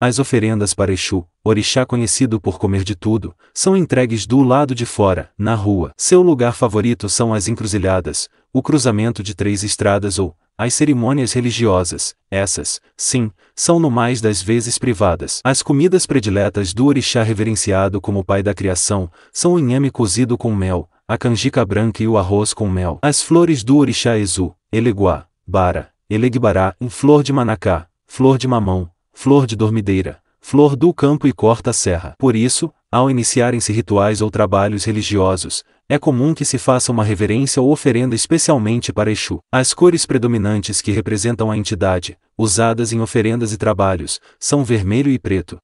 As oferendas para Exu, orixá conhecido por comer de tudo, são entregues do lado de fora, na rua. Seu lugar favorito são as encruzilhadas, o cruzamento de três estradas ou, as cerimônias religiosas, essas, sim, são no mais das vezes privadas. As comidas prediletas do orixá reverenciado como pai da criação são o inhame cozido com mel, a canjica branca e o arroz com mel. As flores do orixá Exu, eleguá, bara, elegbará, flor de manacá, flor de mamão, flor de dormideira, flor do campo e corta a serra. Por isso, ao iniciarem-se rituais ou trabalhos religiosos, é comum que se faça uma reverência ou oferenda especialmente para Exu. As cores predominantes que representam a entidade, usadas em oferendas e trabalhos, são vermelho e preto.